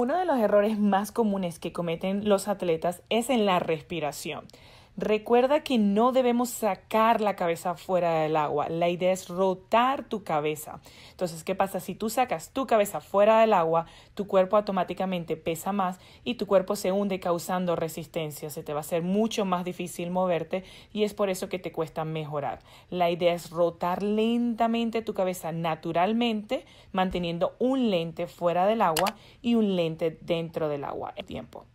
uno de los errores más comunes que cometen los atletas es en la respiración. Recuerda que no debemos sacar la cabeza fuera del agua. La idea es rotar tu cabeza. Entonces, ¿qué pasa? Si tú sacas tu cabeza fuera del agua, tu cuerpo automáticamente pesa más y tu cuerpo se hunde causando resistencia. Se te va a hacer mucho más difícil moverte y es por eso que te cuesta mejorar. La idea es rotar lentamente tu cabeza naturalmente, manteniendo un lente fuera del agua y un lente dentro del agua. El tiempo.